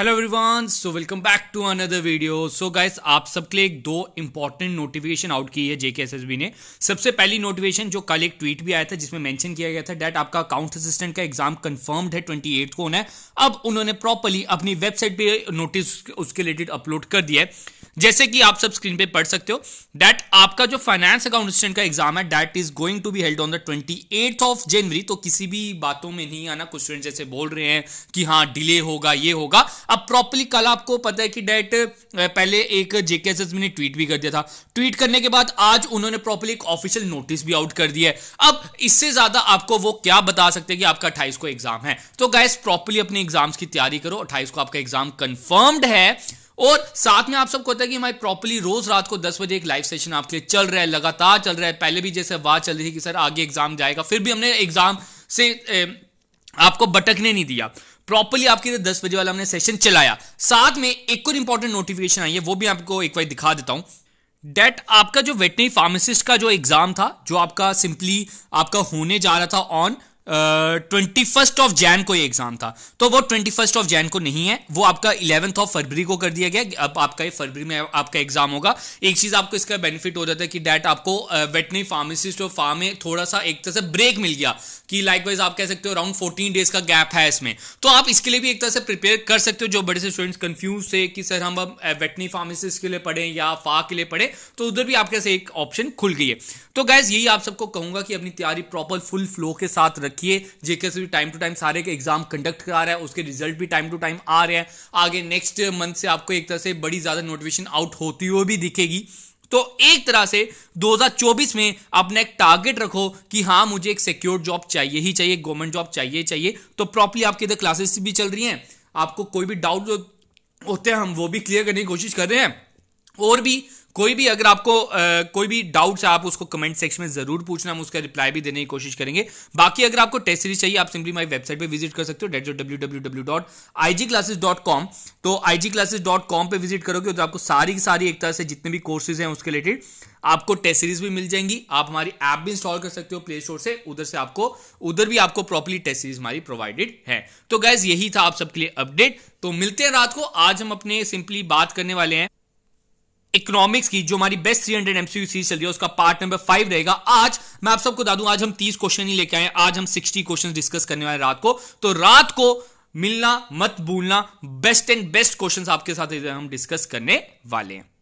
hello everyone so welcome back to another video so guys आप सबके लिए एक दो इंपॉर्टेंट नोटिफिकेशन आउट की है जेके एस ने सबसे पहली नोटिफिकेशन जो कल एक ट्वीट भी आया था जिसमें मेंशन किया गया था डेट आपका अकाउंट असिस्टेंट का एग्जाम कंफर्म्ड है ट्वेंटी को होना है अब उन्होंने प्रॉपरली अपनी वेबसाइट पर नोटिस उसके रिलेटेड अपलोड कर दिया है जैसे कि आप सब स्क्रीन पे पढ़ सकते हो डेट आपका जो फाइनेंस अकाउंट का एग्जाम है date is going to be held on the twenty of January तो किसी भी बातों में नहीं आना कुछ स्टूडेंट जैसे बोल रहे हैं कि हाँ डिले होगा ये होगा अब प्रॉपरली कल आपको पता है कि डेट पहले एक जेके ने ट्वीट भी कर दिया था ट्वीट करने के बाद आज उन्होंने प्रॉपरली एक ऑफिशियल नोटिस भी आउट कर दिया है अब इससे ज्यादा आपको वो क्या बता सकते हैं कि आपका अट्ठाईस को एग्जाम है तो गैस प्रॉपरली अपने एग्जाम्स की तैयारी करो अट्ठाईस को आपका एग्जाम कंफर्म्ड है और साथ में आप सबको होता है कि हमारे प्रॉपरली रोज रात को दस बजे एक लाइव सेशन आपके लिए चल रहा है लगातार चल रहा है पहले भी जैसे बात चल रही थी कि सर आगे एग्जाम जाएगा फिर भी हमने एग्जाम से ए, आपको भटकने नहीं दिया प्रॉपरली आपके लिए दस बजे वाला हमने सेशन चलाया साथ में एक और इंपॉर्टेंट नोटिफिकेशन आई है वो भी आपको एक बार दिखा देता हूं डेट आपका जो वेटनरी फार्मासिस्ट का जो एग्जाम था जो आपका सिंपली आपका होने जा रहा था on twenty first of Jan को ये एग्जाम था तो वो ट्वेंटी फर्स्ट ऑफ जैन को नहीं है वो आपका इलेवंथ ऑफ फरवरी को कर दिया गया अब आपका ये फरवरी में आपका एग्जाम होगा एक चीज आपको इसका बेनिफिट हो जाता है कि डैट आपको वेटनरी फार्मासिस्ट और फार्म में थोड़ा सा एक तरह से ब्रेक मिल गया कि लाइकवाइज आप कह सकते हो अराउंड फोर्टीन डेज का गैप है इसमें तो आप इसके लिए भी एक तरह से प्रिपेयर कर सकते हो जो बड़े से स्टूडेंट्स कंफ्यूज थे कि सर हम अब वेटनरी फार्मासिस्ट के लिए पढ़े या फा के लिए पढ़े तो उधर भी आपके से एक ऑप्शन खुल गई है तो गैस यही आप सबको कहूंगा कि अपनी तैयारी प्रॉपर फुल फ्लो के साथ रखें रखिए जेके से भी टाइम टू टाइम सारे के एग्जाम कंडक्ट करा रहा है उसके रिजल्ट भी टाइम टू टाइम आ रहे हैं आगे नेक्स्ट मंथ से आपको एक तरह से बड़ी ज्यादा नोटिफिकेशन आउट होती हुई भी दिखेगी तो एक तरह से 2024 में अपना एक टारगेट रखो कि हाँ मुझे एक सिक्योर जॉब चाहिए ही चाहिए गवर्नमेंट जॉब चाहिए चाहिए तो प्रॉपरली आपके इधर क्लासेस भी चल रही हैं आपको कोई भी डाउट होते हैं हम वो भी क्लियर करने की कोशिश कर रहे हैं और भी कोई भी अगर आपको आ, कोई भी डाउट्स आप उसको कमेंट सेक्शन में जरूर पूछना हम उसका रिप्लाई भी देने की कोशिश करेंगे बाकी अगर आपको टेस्ट सीरीज चाहिए आप सिंपली हमारी वेबसाइट पर विजिट कर सकते हो that W W W dot dot com तो I G classes dot com पर विजिट करोगे तो आपको सारी की सारी एक तरह से जितने भी कोर्सेज हैं उसके रिलेटेड आपको टेस्ट सीरीज भी मिल जाएंगी आप हमारी ऐप भी इंस्टॉल कर सकते हो प्ले स्टोर से उधर से आपको उधर भी आपको प्रॉपरली टेस्ट सीरीज हमारी प्रोवाइडेड है तो गैस यही था आप सबके लिए अपडेट तो मिलते हैं रात को आज हम अपने सिंपली बात करने वाले हैं इकोनॉमिक्स की जो हमारी best three hundred MCQ series चल रही है उसका पार्ट नंबर फाइव रहेगा आज मैं आप सबको दादू आज हम तीस क्वेश्चन ही लेके आए आज हम सिक्सटी क्वेश्चन डिस्कस करने वाले रात को तो रात को मिलना मत भूलना बेस्ट एंड बेस्ट क्वेश्चन आपके साथ हम डिस्कस करने वाले हैं